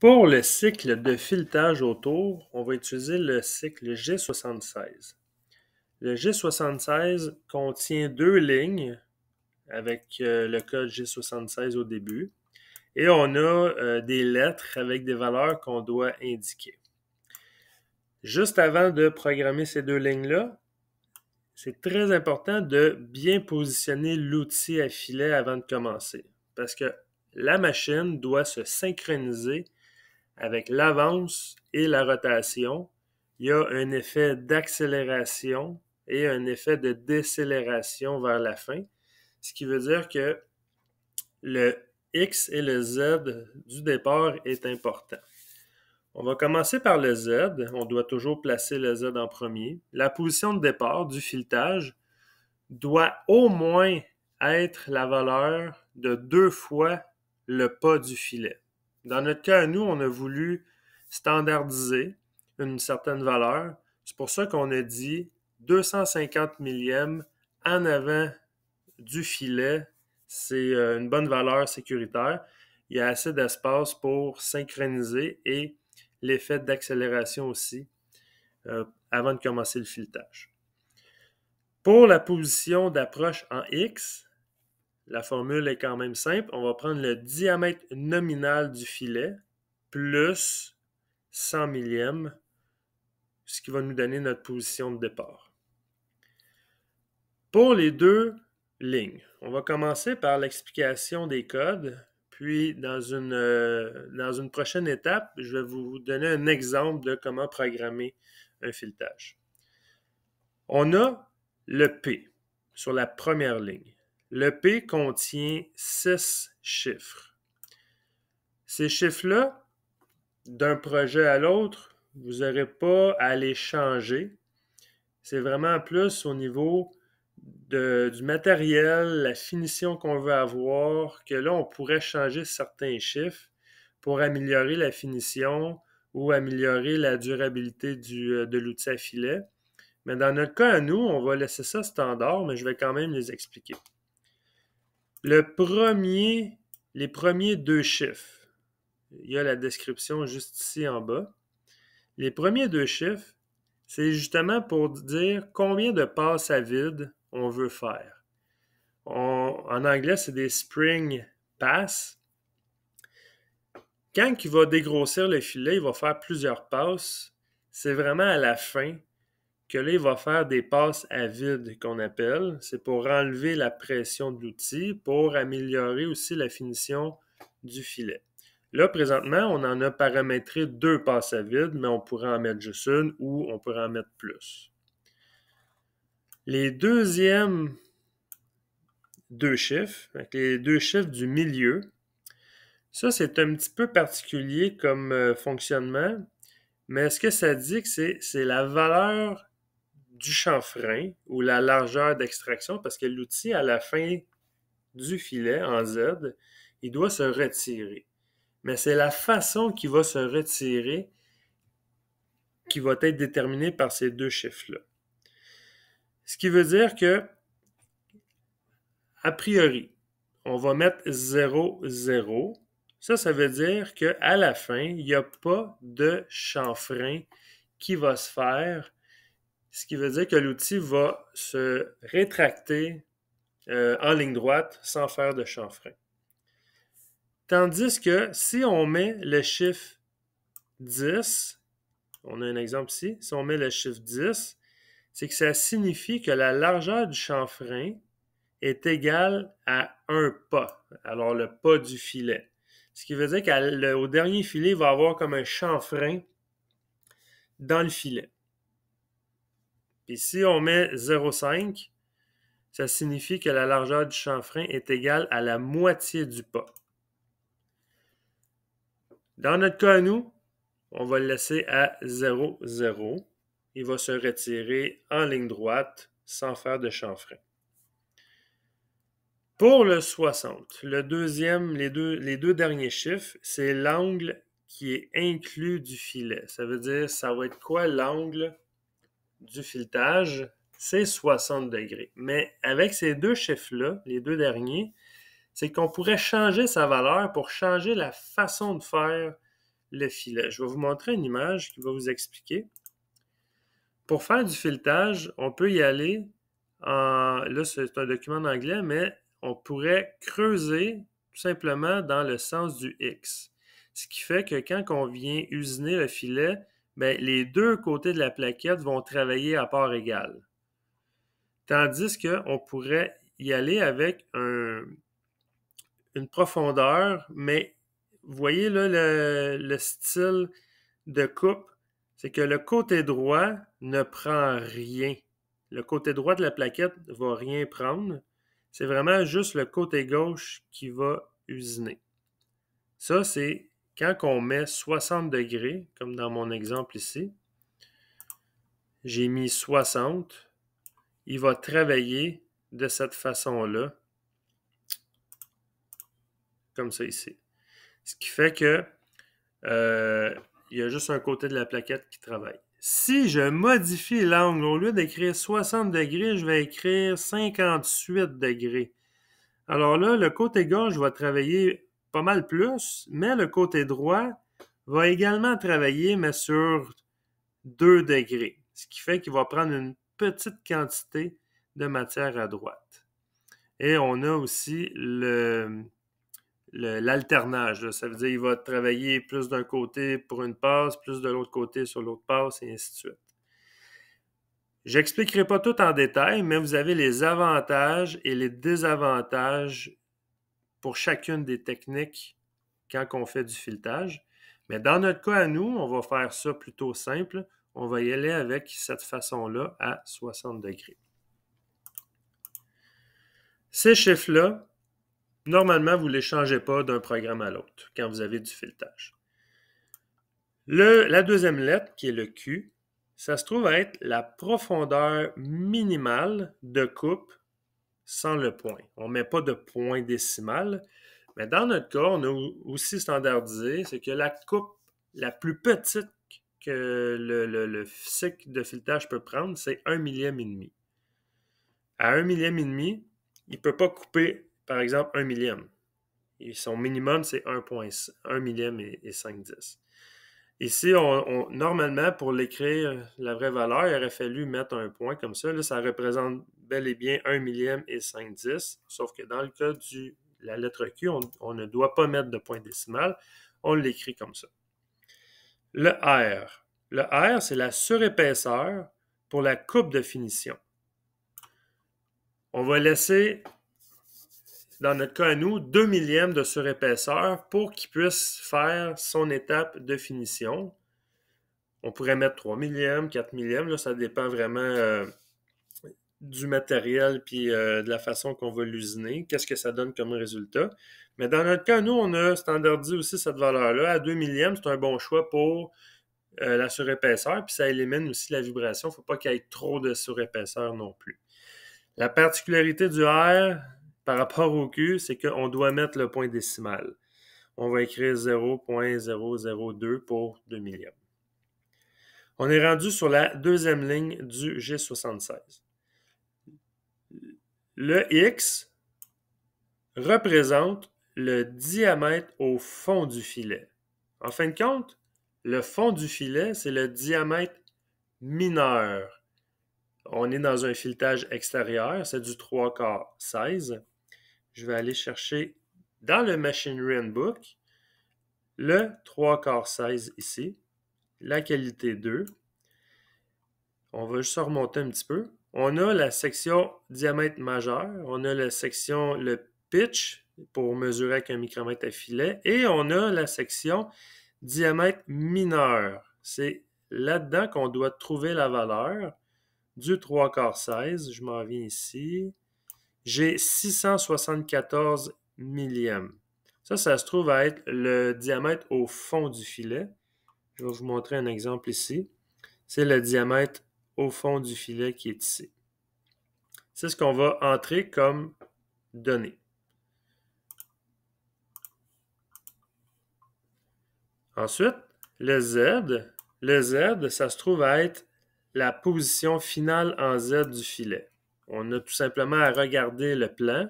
Pour le cycle de filetage autour, on va utiliser le cycle G76. Le G76 contient deux lignes avec euh, le code G76 au début et on a euh, des lettres avec des valeurs qu'on doit indiquer. Juste avant de programmer ces deux lignes-là, c'est très important de bien positionner l'outil à filet avant de commencer parce que la machine doit se synchroniser avec l'avance et la rotation, il y a un effet d'accélération et un effet de décélération vers la fin, ce qui veut dire que le X et le Z du départ est important. On va commencer par le Z. On doit toujours placer le Z en premier. La position de départ du filetage doit au moins être la valeur de deux fois le pas du filet. Dans notre cas, nous, on a voulu standardiser une certaine valeur. C'est pour ça qu'on a dit 250 millièmes en avant du filet, c'est euh, une bonne valeur sécuritaire. Il y a assez d'espace pour synchroniser et l'effet d'accélération aussi euh, avant de commencer le filetage. Pour la position d'approche en X, la formule est quand même simple. On va prendre le diamètre nominal du filet plus 100 millième, ce qui va nous donner notre position de départ. Pour les deux lignes, on va commencer par l'explication des codes. Puis, dans une, euh, dans une prochaine étape, je vais vous donner un exemple de comment programmer un filetage. On a le P sur la première ligne. Le P contient six chiffres. Ces chiffres-là, d'un projet à l'autre, vous n'aurez pas à les changer. C'est vraiment plus au niveau du matériel, la finition qu'on veut avoir, que là, on pourrait changer certains chiffres pour améliorer la finition ou améliorer la durabilité du, euh, de l'outil à filet. Mais dans notre cas, à nous, on va laisser ça standard, mais je vais quand même les expliquer. Le premier, les premiers deux chiffres, il y a la description juste ici en bas. Les premiers deux chiffres, c'est justement pour dire combien de passes à vide on veut faire. en anglais, c'est des spring passes. Quand il va dégrossir le filet, il va faire plusieurs passes. C'est vraiment à la fin que là, il va faire des passes à vide qu'on appelle. C'est pour enlever la pression de l'outil, pour améliorer aussi la finition du filet. Là, présentement, on en a paramétré deux passes à vide, mais on pourrait en mettre juste une ou on pourrait en mettre plus. Les deuxièmes deux chiffres, les deux chiffres du milieu, ça c'est un petit peu particulier comme euh, fonctionnement, mais ce que ça dit, c'est la valeur du chanfrein ou la largeur d'extraction parce que l'outil, à la fin du filet en Z, il doit se retirer. Mais c'est la façon qui va se retirer qui va être déterminée par ces deux chiffres-là. Ce qui veut dire que, a priori, on va mettre 0, 0. Ça, ça veut dire qu'à la fin, il n'y a pas de chanfrein qui va se faire ce qui veut dire que l'outil va se rétracter euh, en ligne droite sans faire de chanfrein. Tandis que si on met le chiffre 10, on a un exemple ici, si on met le chiffre 10, c'est que ça signifie que la largeur du chanfrein est égale à un pas, alors le pas du filet. Ce qui veut dire qu'au dernier filet, il va avoir comme un chanfrein dans le filet. Puis si on met 0,5, ça signifie que la largeur du chanfrein est égale à la moitié du pas. Dans notre cas nous, on va le laisser à 0,0. Il va se retirer en ligne droite sans faire de chanfrein. Pour le 60, le deuxième, les, deux, les deux derniers chiffres, c'est l'angle qui est inclus du filet. Ça veut dire, ça va être quoi l'angle du filetage, c'est 60 degrés. Mais avec ces deux chiffres-là, les deux derniers, c'est qu'on pourrait changer sa valeur pour changer la façon de faire le filet. Je vais vous montrer une image qui va vous expliquer. Pour faire du filetage, on peut y aller en... Là, c'est un document en anglais, mais on pourrait creuser tout simplement dans le sens du X. Ce qui fait que quand on vient usiner le filet, ben, les deux côtés de la plaquette vont travailler à part égale. Tandis qu'on pourrait y aller avec une profondeur, mais vous voyez le, le style de coupe, c'est que le côté droit ne prend rien. Le côté droit de la plaquette ne va rien prendre. C'est vraiment juste le côté gauche qui va usiner. Ça, c'est quand on met 60 degrés, comme dans mon exemple ici, j'ai mis 60, il va travailler de cette façon-là, comme ça ici. Ce qui fait que euh, il y a juste un côté de la plaquette qui travaille. Si je modifie l'angle, au lieu d'écrire 60 degrés, je vais écrire 58 degrés. Alors là, le côté gauche va travailler pas mal plus, mais le côté droit va également travailler, mais sur 2 degrés, ce qui fait qu'il va prendre une petite quantité de matière à droite. Et on a aussi l'alternage. Ça veut dire qu'il va travailler plus d'un côté pour une passe, plus de l'autre côté sur l'autre passe, et ainsi de suite. J'expliquerai pas tout en détail, mais vous avez les avantages et les désavantages pour chacune des techniques quand on fait du filetage. Mais dans notre cas à nous, on va faire ça plutôt simple. On va y aller avec cette façon-là à 60 degrés. Ces chiffres-là, normalement, vous ne les changez pas d'un programme à l'autre quand vous avez du filetage. la deuxième lettre, qui est le Q, ça se trouve à être la profondeur minimale de coupe sans le point. On ne met pas de point décimal. Mais dans notre cas, on a aussi standardisé, c'est que la coupe la plus petite que le, cycle de filetage peut prendre, c'est un millième et demi. À un millième et demi, il ne peut pas couper, par exemple, 1 millième. son minimum, c'est 1, millième et, et 5 Ici, on, normalement, pour l'écrire la vraie valeur, il aurait fallu mettre un point comme ça. Là, ça représente bel et bien 1 millième et 5 dix, sauf que dans le cas de la lettre Q, on, ne doit pas mettre de point décimal, on l'écrit comme ça. Le R. Le R, c'est la surépaisseur pour la coupe de finition. On va laisser, dans notre cas à nous, 2 millièmes de surépaisseur pour qu'il puisse faire son étape de finition. On pourrait mettre 3 millièmes, 4 millièmes, là, ça dépend vraiment... Euh, du matériel puis euh, de la façon qu'on va l'usiner, qu'est-ce que ça donne comme résultat. Mais dans notre cas, nous, on a standardisé aussi cette valeur-là. À 2 millièmes, c'est un bon choix pour euh, la surépaisseur, puis ça élimine aussi la vibration. Il ne faut pas qu'il y ait trop de surépaisseur non plus. La particularité du R par rapport au Q, c'est qu'on doit mettre le point décimal. On va écrire 0.002 pour 2 millièmes. On est rendu sur la deuxième ligne du G76. Le X représente le diamètre au fond du filet. En fin de compte, le fond du filet, c'est le diamètre mineur. On est dans un filetage extérieur, c'est du 3 quarts 16. Je vais aller chercher dans le machine Book, le 3 quarts 16 ici, la qualité 2. On va juste remonter un petit peu. On a la section diamètre majeur, on a la section le pitch pour mesurer avec un micromètre à filet, et on a la section diamètre mineur. C'est là-dedans qu'on doit trouver la valeur du 3 quarts 16. Je m'en viens ici. J'ai 674 millièmes. Ça, ça se trouve à être le diamètre au fond du filet. Je vais vous montrer un exemple ici. C'est le diamètre au fond du filet qui est ici. C'est ce qu'on va entrer comme données. Ensuite, le Z, le Z, ça se trouve à être la position finale en Z du filet. On a tout simplement à regarder le plan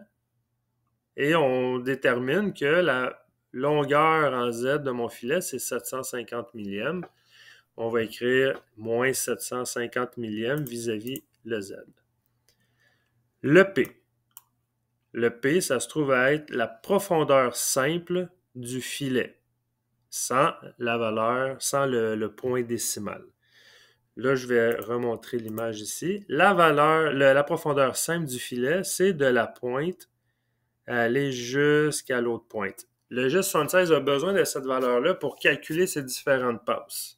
et on détermine que la longueur en Z de mon filet, c'est 750 millièmes on va écrire moins 750 millièmes vis-à-vis le Z. Le P. Le P, ça se trouve à être la profondeur simple du filet, sans la valeur, sans le, point décimal. Là, je vais remontrer l'image ici. La valeur, la profondeur simple du filet, c'est de la pointe à aller jusqu'à l'autre pointe. Le g 76 a besoin de cette valeur-là pour calculer ses différentes passes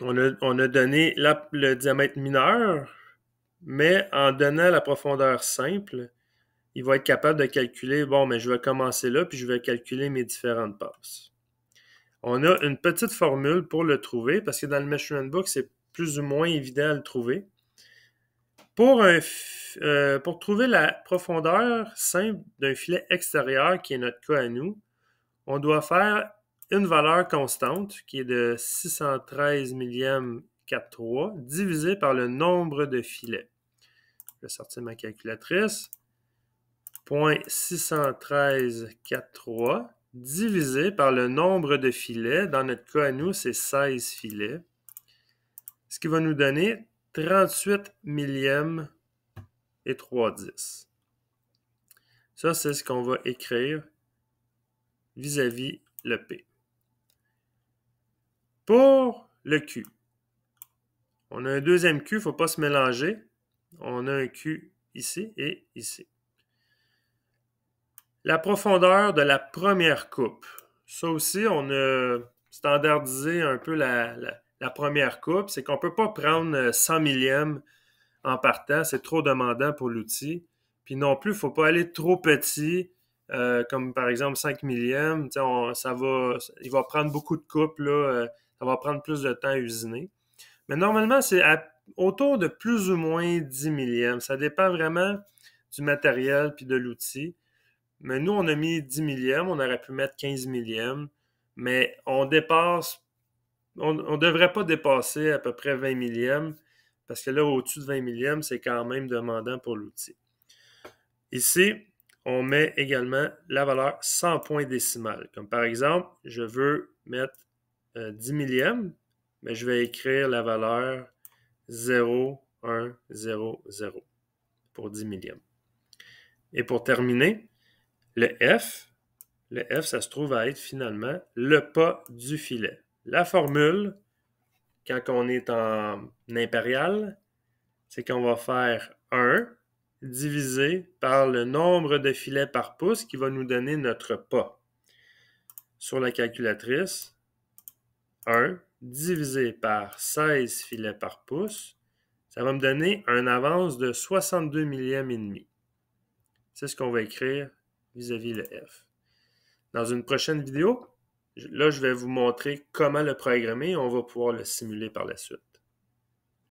on a, donné le diamètre mineur, mais en donnant la profondeur simple, il va être capable de calculer, bon, mais je vais commencer là, puis je vais calculer mes différentes passes. On a une petite formule pour le trouver, parce que dans le measurement book, c'est plus ou moins évident à le trouver. Pour, euh, pour trouver la profondeur simple d'un filet extérieur, qui est notre cas à nous, on doit faire une valeur constante qui est de 613 millième 4,3 divisé par le nombre de filets. Je vais sortir ma calculatrice. 613 43 divisé par le nombre de filets. Dans notre cas à nous, c'est 16 filets. Ce qui va nous donner 38 millièmes et 3 Ça, c'est ce qu'on va écrire vis à -vis le P pour le Q. On a un deuxième Q, il ne faut pas se mélanger. On a un Q ici et ici. La profondeur de la première coupe. Ça aussi, on a standardisé un peu la, première coupe. C'est qu'on ne peut pas prendre 100 euh, millièmes en partant. C'est trop demandant pour l'outil. Puis non plus, il ne faut pas aller trop petit, euh, comme par exemple 5 millièmes. ça il va prendre beaucoup de coupes. Là, euh, ça va prendre plus de temps à usiner. Mais normalement, c'est autour de plus ou moins 10 millièmes. Ça dépend vraiment du matériel puis de l'outil. Mais nous, on a mis 10 millièmes, on aurait pu mettre 15 millièmes, mais on dépasse, on ne devrait pas dépasser à peu près 20 millièmes, parce que là, au-dessus de 20 millièmes, c'est quand même demandant pour l'outil. Ici, on met également la valeur 100 points décimales. Comme par exemple, je veux mettre 10 euh, millième, mais je vais écrire la valeur 0, 1, 0, 0 pour 10 millième. Et pour terminer, le F, le F, ça se trouve à être finalement le pas du filet. La formule, quand on est en impérial, c'est qu'on va faire 1 divisé par le nombre de filets par pouce qui va nous donner notre pas. Sur la calculatrice, 1 divisé par 16 filets par pouce, ça va me donner une avance de 62 millièmes et demi. C'est ce qu'on va écrire vis-à-vis -vis le F. Dans une prochaine vidéo, là, je vais vous montrer comment le programmer et on va pouvoir le simuler par la suite.